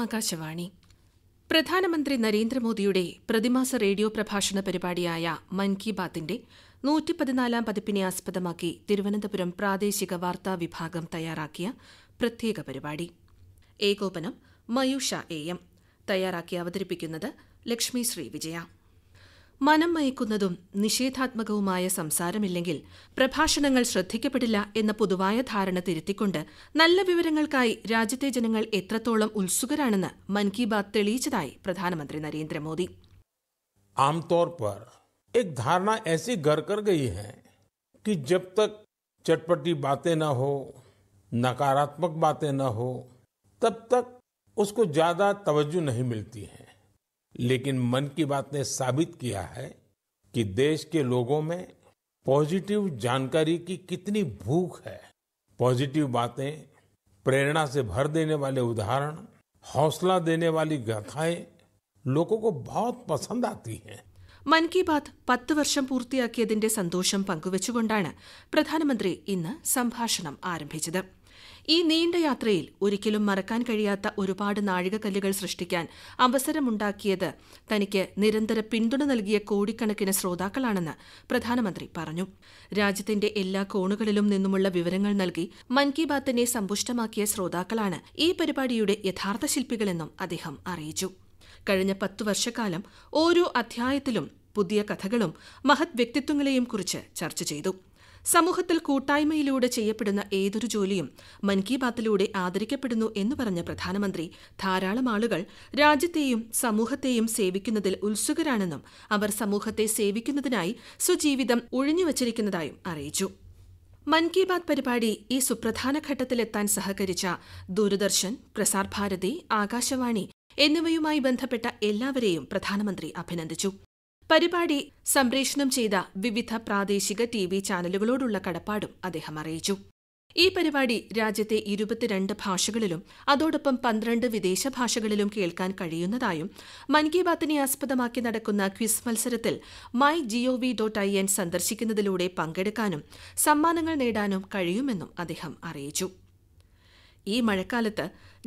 ആകാശവാണി പ്രധാനമന്ത്രി നരേന്ദ്രമോദിയുടെ പ്രതിമാസ റേഡിയോ പ്രഭാഷണ പരിപാടിയായ മൻ കി ബാത്തിന്റെ നൂറ്റി പതിനാലാം പതിപ്പിനെ ആസ്പദമാക്കി തിരുവനന്തപുരം പ്രാദേശിക വാർത്താ വിഭാഗം തയ്യാറാക്കിയ പ്രത്യേക പരിപാടി ഏകോപനം മയൂഷ എ എം തയ്യാറാക്കി അവതരിപ്പിക്കുന്നത് ലക്ഷ്മി ശ്രീ വിജയ മനം മയക്കുന്നതും നിഷേധാത്മകവുമായ സംസാരമില്ലെങ്കിൽ പ്രഭാഷണങ്ങൾ ശ്രദ്ധിക്കപ്പെടില്ല എന്ന പൊതുവായ ധാരണ തിരുത്തിക്കൊണ്ട് നല്ല വിവരങ്ങൾക്കായി രാജ്യത്തെ ജനങ്ങൾ എത്രത്തോളം ഉത്സുകരാണെന്ന് മൻ കി ബാത് തെളിയിച്ചതായി പ്രധാനമന്ത്രി നരേന്ദ്രമോദി आमतौर पर एक धारणा ऐसी घर कर गई है कि जब तक चटपटी बातें ना हो नकारात्मक बातें ना हो तब तक उसको ज्यादा तवज्जो नहीं मिलती है लेकिन मन की बात ने साबित किया है कि देश के लोगों में पॉजिटिव जानकारी की कितनी भूख है पॉजिटिव बातें प्रेरणा से भर देने वाले उदाहरण हौसला देने वाली गाथाएं लोगों को बहुत പസന്ദ് आती हैं മൻ കി ബാത് പത്ത് വർഷം പൂർത്തിയാക്കിയതിന്റെ സന്തോഷം പങ്കുവച്ചുകൊണ്ടാണ് പ്രധാനമന്ത്രി ഇന്ന് സംഭാഷണം ആരംഭിച്ചത് ഈ നീണ്ട യാത്രയിൽ ഒരിക്കലും മറക്കാൻ കഴിയാത്ത ഒരുപാട് നാഴികക്കല്ലുകൾ സൃഷ്ടിക്കാൻ അവസരമുണ്ടാക്കിയത് തനിക്ക് നിരന്തര പിന്തുണ നൽകിയ കോടിക്കണക്കിന് ശ്രോതാക്കളാണെന്ന് പ്രധാനമന്ത്രി പറഞ്ഞു രാജ്യത്തിന്റെ എല്ലാ കോണുകളിലും നിന്നുമുള്ള വിവരങ്ങൾ നൽകി മൻ കി ബാത്തിനെ സമ്പുഷ്ടമാക്കിയ ശ്രോതാക്കളാണ് ഈ പരിപാടിയുടെ യഥാർത്ഥ ശില്പികളെന്നും അദ്ദേഹം അറിയിച്ചു കഴിഞ്ഞ പത്തു വർഷക്കാലം ഓരോ അധ്യായത്തിലും പുതിയ കഥകളും മഹത് വ്യക്തിത്വങ്ങളെയും കുറിച്ച് ചർച്ച ചെയ്തു സമൂഹത്തിൽ കൂട്ടായ്മയിലൂടെ ചെയ്യപ്പെടുന്ന ഏതൊരു ജോലിയും മൻ കി ബാത്തിലൂടെ ആദരിക്കപ്പെടുന്നു എന്ന് പറഞ്ഞ പ്രധാനമന്ത്രി ധാരാളം ആളുകൾ രാജ്യത്തെയും സമൂഹത്തെയും സേവിക്കുന്നതിൽ ഉത്സുകരാണെന്നും അവർ സമൂഹത്തെ സേവിക്കുന്നതിനായി സ്വജീവിതം ഒഴിഞ്ഞുവച്ചിരിക്കുന്നതായും അറിയിച്ചു മൻ കി ബാത് പരിപാടി ഈ സുപ്രധാന ഘട്ടത്തിലെത്താൻ സഹകരിച്ച ദൂരദർശൻ പ്രസാർ ഭാരതി ആകാശവാണി എന്നിവയുമായി ബന്ധപ്പെട്ട എല്ലാവരെയും പ്രധാനമന്ത്രി അഭിനന്ദിച്ചു പരിപാടി സംപ്രേഷണം ചെയ്ത വിവിധ പ്രാദേശിക ടി വി ചാനലുകളോടുള്ള കടപ്പാടും അദ്ദേഹം അറിയിച്ചു ഈ പരിപാടി രാജ്യത്തെ ഇരുപത്തിരണ്ട് ഭാഷകളിലും അതോടൊപ്പം പന്ത്രണ്ട് വിദേശ ഭാഷകളിലും കേൾക്കാൻ കഴിയുന്നതായും മൻ കി ബാത്തിനെ ആസ്പദമാക്കി നടക്കുന്ന ക്വിസ് മത്സരത്തിൽ my gov dot I N സന്ദർശിക്കുന്നതിലൂടെ പങ്കെടുക്കാനും സമ്മാനങ്ങൾ നേടാനും കഴിയുമെന്നും അദ്ദേഹം അറിയിച്ചു ఈ మళకలత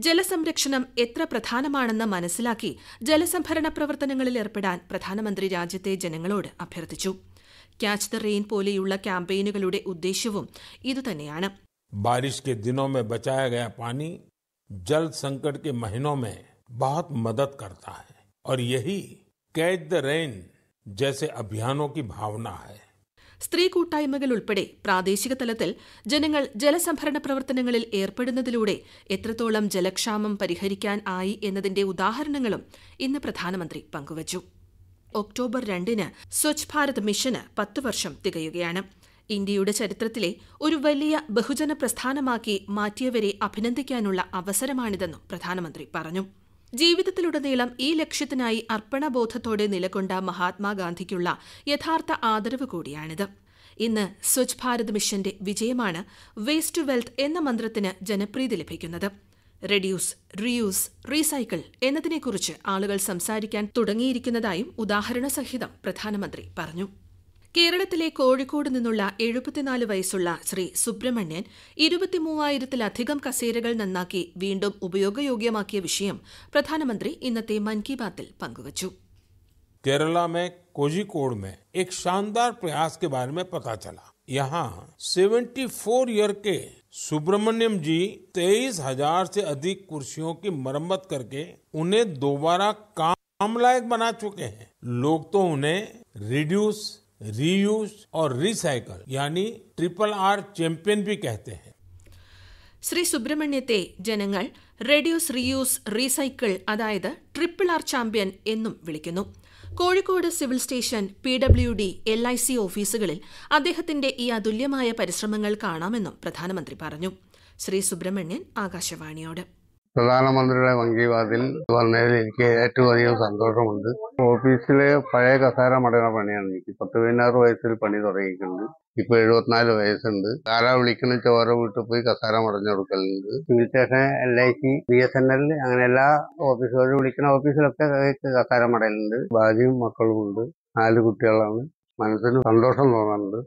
జల సంరక్షణ ఎత్ర ప్రధానమనన మనసిలాకి జల సంభరణ ప్రవర్తనలలో ఏర్పడన్ ప్రధానమంత్రి రాజ్యతే జనంగలോട് అభర్తించు క్యాచ్ ద రైన్ పోలేయుళ్ళ క్యాంపెయిన్గలude ఉద్దేశ్యవం ఇది తనేయానా బారిష్ కే దినోమే బచాయగా పాని జల్ సంకట్ కే మహినోమే బాత్ మదద్ కర్తా హై ఔర్ యహి క్యాచ్ ద రైన్ జైసే అభ్యానోకి భావనా హై സ്ത്രീ കൂട്ടായ്മകൾ ഉൾപ്പെടെ പ്രാദേശിക തലത്തിൽ ജനങ്ങൾ ജലസംഭരണ പ്രവർത്തനങ്ങളിൽ ഏർപ്പെടുന്നതിലൂടെ എത്രത്തോളം ജലക്ഷാമം പരിഹരിക്കാൻ ആയി എന്നതിന്റെ ഉദാഹരണങ്ങളും ഇന്ന് പ്രധാനമന്ത്രി പങ്കുവച്ചു ഒക്ടോബർ രണ്ടിന് സ്വച്ഛ് ഭാരത് മിഷന് പത്ത് വർഷം തികയുകയാണ് ഇന്ത്യയുടെ ചരിത്രത്തിലെ ഒരു വലിയ ബഹുജന പ്രസ്ഥാനമാക്കി മാറ്റിയവരെ അഭിനന്ദിക്കാനുള്ള അവസരമാണിതെന്നും പ്രധാനമന്ത്രി പറഞ്ഞു ജീവിതത്തിലുടനീളം ഈ ലക്ഷ്യത്തിനായി അർപ്പണബോധത്തോടെ നിലകൊണ്ട മഹാത്മാഗാന്ധിക്കുള്ള യഥാർത്ഥ ആദരവ് കൂടിയാണിത് ഇന്ന് സ്വച്ഛ് ഭാരത് മിഷന്റെ വിജയമാണ് വേസ്റ്റ് ടു വെൽത്ത് എന്ന മന്ത്രത്തിന് ജനപ്രീതി ലഭിക്കുന്നത് റെഡ്യൂസ് റീയൂസ് റീസൈക്കിൾ എന്നതിനെക്കുറിച്ച് ആളുകൾ സംസാരിക്കാൻ തുടങ്ങിയിരിക്കുന്നതായും ഉദാഹരണ സഹിതം പ്രധാനമന്ത്രി പറഞ്ഞു केरल तिले कोझिकोड निनुल्ला 74 വയസ്സുള്ള ശ്രീ സുബ്രഹ്മണ്യൻ 23000 തില അധികം കസേരകൾ നന്നാക്കി വീണ്ടും ഉപയോഗ്യ യോഗ്യമാക്കിയ വിഷയം പ്രധാനമന്ത്രി ഇന്നത്തെ മങ്കി ബാത്തിൽ പങ്കുവെച്ചു കേരളമേ കോഴിക്കോട്മേ એક शानदार പ്രയസ്സ് കേബാരമേ പത ചല യഹ 74 ഇയർ കേ സുബ്രഹ്മണ്യം ജി 23000 സേ അധികം കുർശിയോ കി മർമ്മത് കർകേ ഉനേ દોबारा കാംലായക് ബനാ ചുകേ ലോഗ് തോ ഉനേ റിഡ്യൂസ് रीयूज और रिसाइकल यानी ട്രിപ്പിൾ ആർ ചാമ്പ്യൻ ബി कहते हैं ശ്രീ സുബ്രഹ്മണ്യത്തെ ജനങ്ങൾ റെഡ്യൂസ് റീയൂസ് റീസൈക്കിൾ അതായത് ട്രിപ്പിൾ ആർ ചാമ്പ്യൻ എന്നും വിളിക്കുന്നു Kozhikode civil station P W D L I C ഓഫീസുകളിൽ അദ്ദേഹത്തിന്റെ ഈ അതുല്യമായ പരിശ്രമങ്ങൾ കാണാമെന്നും പ്രധാനമന്ത്രി പറഞ്ഞു ശ്രീ സുബ്രഹ്മണ്യൻ ആകാശവാണിയോട് പ്രധാനമന്ത്രിയുടെ മൻ കി ബാതിൽ എനിക്ക് ഏറ്റവും അധികം സന്തോഷമുണ്ട് ഓഫീസിലെ പഴയ കസാര മടങ്ങണ പണിയാണ് എനിക്ക് പത്ത് പതിനാറ് വയസ്സിൽ പണി തുടങ്ങിയിട്ടുണ്ട് ഇപ്പൊ എഴുപത്തിനാല് വയസ്സുണ്ട് കാല വിളിക്കുന്ന ചോര വീട്ടിൽ പോയി കസാര മടഞ്ഞു കൊടുക്കലുണ്ട് civil station L I C B S N L അങ്ങനെ എല്ലാ ഓഫീസുകാരും വിളിക്കുന്ന ഓഫീസിലൊക്കെ കസാര മടലുണ്ട് ഭാര്യയും മക്കളുമുണ്ട് നാല് കുട്ടികളാണ് മനസ്സിന് സന്തോഷം തോന്നാറുണ്ട്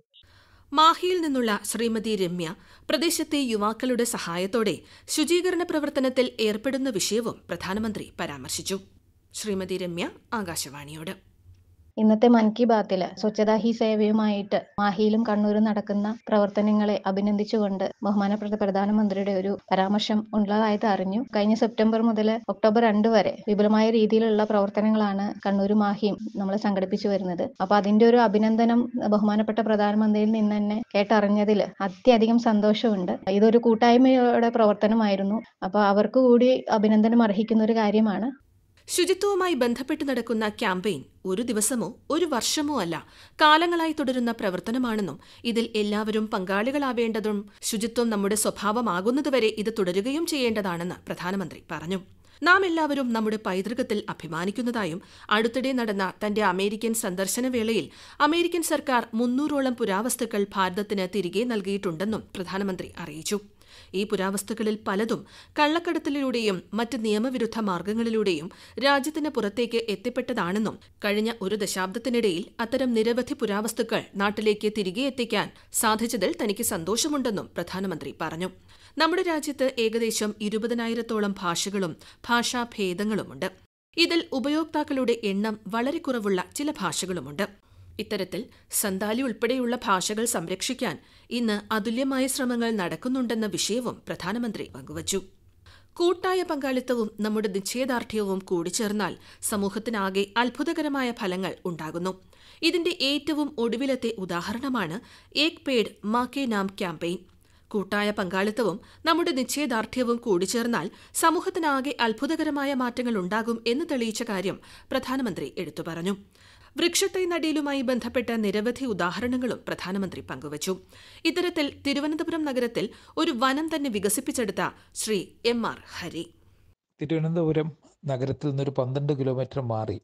മാഹിയിൽ നിന്നുള്ള ശ്രീമതി രമ്യ പ്രദേശത്തെ യുവാക്കളുടെ സഹായത്തോടെ ശുചീകരണ പ്രവർത്തനത്തിൽ ഏർപ്പെടുന്ന വിഷയവും പ്രധാനമന്ത്രി പരാമർശിച്ചു ശ്രീമതി രമ്യ ആകാശവാണിയോട് ഇന്നത്തെ മൻ കി ബാത്തിൽ സ്വച്ഛതാ ഹി സേവയുമായിട്ട് മാഹിയിലും കണ്ണൂരും നടക്കുന്ന പ്രവർത്തനങ്ങളെ അഭിനന്ദിച്ചുകൊണ്ട് ബഹുമാനപ്പെട്ട പ്രധാനമന്ത്രിയുടെ ഒരു പരാമർശം ഉണ്ടായത് അറിഞ്ഞു കഴിഞ്ഞ സെപ്റ്റംബർ മുതൽ ഒക്ടോബർ രണ്ട് വരെ വിപുലമായ രീതിയിലുള്ള പ്രവർത്തനങ്ങളാണ് കണ്ണൂരും മാഹിയും നമ്മൾ സംഘടിപ്പിച്ചു വരുന്നത് അപ്പൊ അതിന്റെ ഒരു അഭിനന്ദനം ബഹുമാനപ്പെട്ട പ്രധാനമന്ത്രിയിൽ നിന്ന് തന്നെ കേട്ടറിഞ്ഞതിൽ അത്യധികം സന്തോഷമുണ്ട് ഇതൊരു കൂട്ടായ്മയുടെ പ്രവർത്തനമായിരുന്നു അപ്പൊ അവർക്ക് കൂടി അഭിനന്ദനം അർഹിക്കുന്ന ഒരു കാര്യമാണ് ശുചിത്വവുമായി ബന്ധപ്പെട്ട് നടക്കുന്ന ക്യാമ്പയിൻ ഒരു ദിവസമോ ഒരു വർഷമോ അല്ല കാലങ്ങളായി തുടരുന്ന പ്രവർത്തനമാണെന്നും ഇതിൽ എല്ലാവരും പങ്കാളികളാവേണ്ടതും ശുചിത്വം നമ്മുടെ സ്വഭാവമാകുന്നതുവരെ ഇത് തുടരുകയും ചെയ്യേണ്ടതാണെന്ന് പ്രധാനമന്ത്രി പറഞ്ഞു നാം എല്ലാവരും നമ്മുടെ പൈതൃകത്തിൽ അഭിമാനിക്കുന്നതായും അടുത്തിടെ നടന്ന തന്റെ അമേരിക്കൻ സന്ദർശനവേളയിൽ അമേരിക്കൻ സർക്കാർ മുന്നൂറോളം പുരാവസ്തുക്കൾ ഭാരതത്തിന് തിരികെ നൽകിയിട്ടുണ്ടെന്നും പ്രധാനമന്ത്രി അറിയിച്ചു ഈ പുരാവസ്തുക്കളിൽ പലതും കള്ളക്കടത്തിലൂടെയും മറ്റ് നിയമവിരുദ്ധ മാർഗങ്ങളിലൂടെയും രാജ്യത്തിന് പുറത്തേക്ക് എത്തിപ്പെട്ടതാണെന്നും കഴിഞ്ഞ ഒരു ദശാബ്ദത്തിനിടയിൽ അത്തരം നിരവധി പുരാവസ്തുക്കൾ നാട്ടിലേക്ക് തിരികെ എത്തിക്കാൻ സാധിച്ചതിൽ തനിക്ക് സന്തോഷമുണ്ടെന്നും പ്രധാനമന്ത്രി പറഞ്ഞു നമ്മുടെ രാജ്യത്ത് ഏകദേശം ഇരുപതിനായിരത്തോളം ഭാഷകളും ഭാഷാഭേദങ്ങളുമുണ്ട് ഇതിൽ ഉപയോക്താക്കളുടെ എണ്ണം വളരെ കുറവുള്ള ചില ഭാഷകളുമുണ്ട് ഇത്തരത്തിൽ സന്താലി ഉൾപ്പെടെയുള്ള ഭാഷകൾ സംരക്ഷിക്കാൻ ഇന്ന് അതുല്യമായ ശ്രമങ്ങൾ നടക്കുന്നുണ്ടെന്ന വിഷയവും പ്രധാനമന്ത്രി പങ്കുവച്ചു കൂട്ടായ പങ്കാളിത്തവും നമ്മുടെ നിശ്ചയദാർഢ്യവും കൂടിച്ചേർന്നാൽ സമൂഹത്തിനാകെ അത്ഭുതകരമായ ഫലങ്ങൾ ഉണ്ടാകുന്നു ഇതിന്റെ ഏറ്റവും ഒടുവിലത്തെ ഉദാഹരണമാണ് ഏക് പേഡ് മാ കെ നാം ക്യാമ്പയിൻ കൂട്ടായ പങ്കാളിത്തവും നമ്മുടെ നിശ്ചയദാർഢ്യവും കൂടിച്ചേർന്നാൽ സമൂഹത്തിനാകെ അത്ഭുതകരമായ മാറ്റങ്ങൾ ഉണ്ടാകും എന്ന് തെളിയിച്ച കാര്യം പ്രധാനമന്ത്രി എടുത്തു പറഞ്ഞു വൃക്ഷത്തൈ നടീലുമായി ബന്ധപ്പെട്ട നിരവധി ഉദാഹരണങ്ങളും പ്രധാനമന്ത്രി പങ്കുവച്ചു ഇത്തരത്തിൽ തിരുവനന്തപുരം നഗരത്തിൽ ഒരു വനം തന്നെ വികസിപ്പിച്ചെടുത്ത ശ്രീ എം ആർ ഹരി തിരുവനന്തപുരം നഗരത്തിൽ നിന്നൊരു പന്ത്രണ്ട് കിലോമീറ്റർ മാറി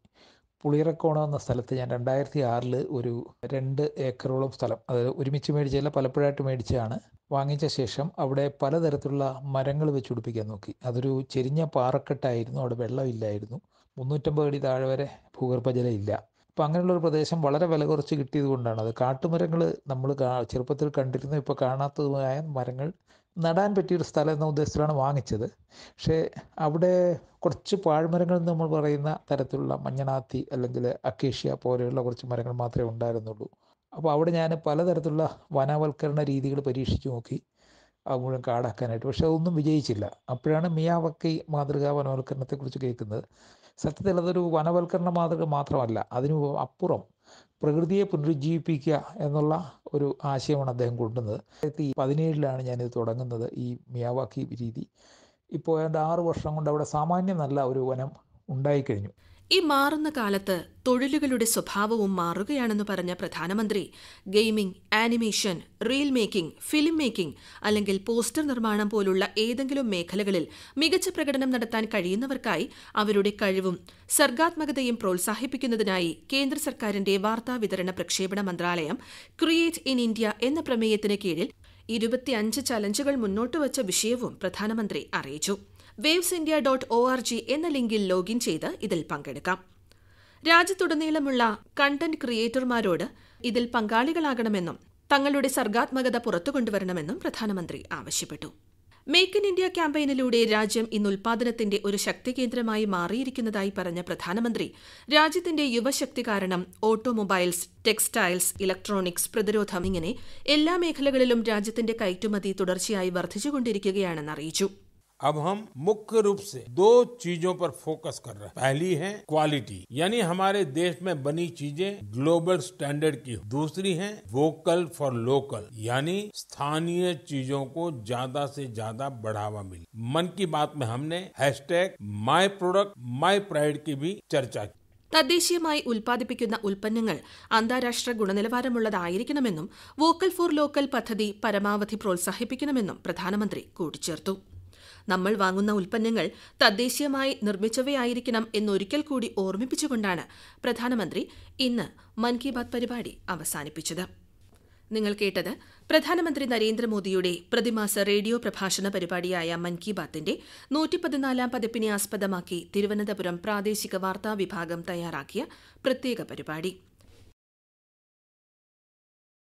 പുളിയറക്കോണം എന്ന സ്ഥലത്ത് ഞാൻ രണ്ടായിരത്തി ആറിൽ ഒരു രണ്ട് ഏക്കറോളം സ്ഥലം അതായത് ഒരുമിച്ച് മേടിച്ചതല്ല പലപ്പോഴായിട്ട് മേടിച്ചതാണ് വാങ്ങിച്ച ശേഷം അവിടെ പലതരത്തിലുള്ള മരങ്ങൾ വെച്ച് പിടിപ്പിക്കാൻ നോക്കി അതൊരു ചെരിഞ്ഞ പാറക്കെട്ടായിരുന്നു അവിടെ വെള്ളമില്ലായിരുന്നു മുന്നൂറ്റമ്പത് അടി താഴെ വരെ ഭൂഗർഭജലം ഇല്ല അപ്പോൾ അങ്ങനെയുള്ളൊരു പ്രദേശം വളരെ വില കുറച്ച് കിട്ടിയത് കൊണ്ടാണ് അത് കാട്ടുമരങ്ങൾ നമ്മൾ ചെറുപ്പത്തിൽ കണ്ടിരുന്നു ഇപ്പോൾ കാണാത്തതുമായ മരങ്ങൾ നടാൻ പറ്റിയൊരു സ്ഥലം എന്ന ഉദ്ദേശത്തിലാണ് വാങ്ങിച്ചത് പക്ഷേ അവിടെ കുറച്ച് പാഴ്മരങ്ങൾ എന്ന് നമ്മൾ പറയുന്ന തരത്തിലുള്ള മഞ്ഞണാത്തി അല്ലെങ്കിൽ അക്കേഷ്യ പോലെയുള്ള കുറച്ച് മരങ്ങൾ മാത്രമേ ഉണ്ടായിരുന്നുള്ളൂ അപ്പോൾ അവിടെ ഞാൻ പലതരത്തിലുള്ള വനവൽക്കരണ രീതികൾ പരീക്ഷിച്ച് നോക്കി അത് മുഴുവൻ കാടാക്കാനായിട്ട് പക്ഷെ അതൊന്നും വിജയിച്ചില്ല അപ്പോഴാണ് മിയാവക്കി മാതൃകാ വനവൽക്കരണത്തെക്കുറിച്ച് കേൾക്കുന്നത് സത്യത്തിൽ അതൊരു വനവൽക്കരണ മാതൃക മാത്രമല്ല അതിനു അപ്പുറം പ്രകൃതിയെ പുനരുജ്ജീവിപ്പിക്കുക എന്നുള്ള ഒരു ആശയമാണ് അദ്ദേഹം കൊണ്ടുവന്നത് ആയിരത്തി പതിനേഴിലാണ് ഞാനിത് തുടങ്ങുന്നത് ഈ മിയാവാക്കി രീതി ഇപ്പോൾ ഏതാണ്ട് ആറ് വർഷം കൊണ്ട് അവിടെ സാമാന്യം നല്ല ഒരു വനം ഉണ്ടായിക്കഴിഞ്ഞു ഈ മാറുന്ന കാലത്ത് തൊഴിലുകളുടെ സ്വഭാവവും മാറുകയാണെന്ന് പറഞ്ഞ പ്രധാനമന്ത്രി gaming animation reel making film making അല്ലെങ്കിൽ പോസ്റ്റർ നിർമ്മാണം പോലുള്ള ഏതെങ്കിലും മേഖലകളിൽ മികച്ച പ്രകടനം നടത്താൻ കഴിയുന്നവർക്കായി അവരുടെ കഴിവും സർഗാത്മകതയും പ്രോത്സാഹിപ്പിക്കുന്നതിനായി കേന്ദ്ര സർക്കാരിന്റെ വാർത്താ വിതരണ പ്രക്ഷേപണ മന്ത്രാലയം ക്രിയേറ്റ് ഇൻ ഇന്ത്യ എന്ന പ്രമേയത്തിന് കീഴിൽ ഇരുപത്തിയഞ്ച് ചലഞ്ചുകൾ മുന്നോട്ട് വിഷയവും പ്രധാനമന്ത്രി അറിയിച്ചു waves India dot O R G എന്ന ലിങ്കിൽ ലോഗിൻ ചെയ്ത് ഇതിൽ പങ്കെടുക്കാം രാജ്യത്തുടനീളമുള്ള കണ്ടന്റ് ക്രിയേറ്റർമാരോട് ഇതിൽ പങ്കാളികളാകണമെന്നും തങ്ങളുടെ സർഗാത്മകത പുറത്തു കൊണ്ടുവരണമെന്നും പ്രധാനമന്ത്രി ആവശ്യപ്പെട്ടു മേക്ക് ഇൻ ഇന്ത്യ ക്യാമ്പയിനിലൂടെ രാജ്യം ഇന്ന് ഉൽപാദനത്തിന്റെ ഒരു ശക്തി കേന്ദ്രമായി മാറിയിരിക്കുന്നതായി പറഞ്ഞ പ്രധാനമന്ത്രി രാജ്യത്തിന്റെ യുവശക്തി കാരണം ഓട്ടോമൊബൈൽസ് ടെക്സ്റ്റൈൽസ് ഇലക്ട്രോണിക്സ് പ്രതിരോധം ഇങ്ങനെ എല്ലാ മേഖലകളിലും രാജ്യത്തിന്റെ കയറ്റുമതി തുടർച്ചയായി വർദ്ധിച്ചുകൊണ്ടിരിക്കുകയാണെന്ന് അറിയിച്ചു अब हम मुख्य रूप से दो चीजों पर फोकस कर रहे हैं पहली है क्वालिटी यानी हमारे देश में बनी चीजें ग्लोबल स्टैंडर्ड की दूसरी है वोकल फॉर लोकल यानी स्थानीय चीजों को ज्यादा से ज्यादा बढ़ावा मिले मन की बात में हमने hashtag my product my pride की भी चर्चा की तदेशीय തദ്ദേശീയമായി उत्पन्न ഉൽപ്പന്നങ്ങൾ गुण ഗുണനിലവാരമുള്ളതായിരിക്കണമെന്നും वोकल फॉर लोकल पद्धति പരമാവധി പ്രോത്സാഹിപ്പിക്കണമെന്നും प्रधानमंत्री കൂട്ടിച്ചേർത്തു നമ്മൾ വാങ്ങുന്ന ഉൽപ്പന്നങ്ങൾ തദ്ദേശീയമായി നിർമ്മിച്ചവയായിരിക്കണം എന്നൊരിക്കൽ കൂടി ഓർമ്മിപ്പിച്ചുകൊണ്ടാണ് പ്രധാനമന്ത്രി ഇന്ന് മൻ കി ബാത് പരിപാടി അവസാനിപ്പിച്ചത് നിങ്ങൾ കേട്ടത് പ്രധാനമന്ത്രി നരേന്ദ്രമോദിയുടെ പ്രതിമാസ റേഡിയോ പ്രഭാഷണ പരിപാടിയായ മൻ കി ബാത്തിന്റെ നൂറ്റിപ്പതിനാലാം പതിപ്പിനെ ആസ്പദമാക്കി തിരുവനന്തപുരം പ്രാദേശിക വാർത്താ വിഭാഗം തയ്യാറാക്കിയ പ്രത്യേക പരിപാടി